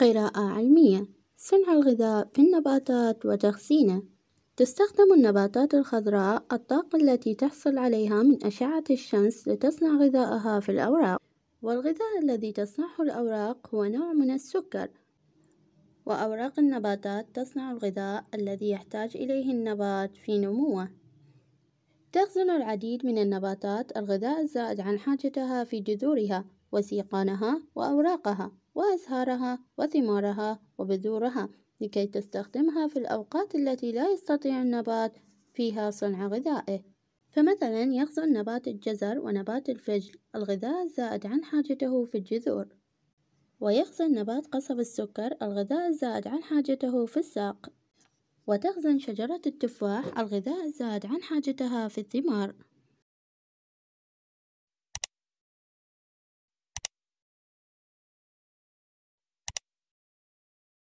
قراءة علمية صنع الغذاء في النباتات وتخزينه تستخدم النباتات الخضراء الطاقة التي تحصل عليها من أشعة الشمس لتصنع غذاءها في الأوراق والغذاء الذي تصنعه الأوراق هو نوع من السكر وأوراق النباتات تصنع الغذاء الذي يحتاج إليه النبات في نموه تخزن العديد من النباتات الغذاء الزائد عن حاجتها في جذورها وسيقانها وأوراقها وأزهارها وثمارها وبذورها لكي تستخدمها في الأوقات التي لا يستطيع النبات فيها صنع غذائه فمثلا يغزو النبات الجزر ونبات الفجل الغذاء الزائد عن حاجته في الجذور ويخزن النبات قصب السكر الغذاء الزائد عن حاجته في الساق وتخزن شجرة التفاح الغذاء الزائد عن حاجتها في الثمار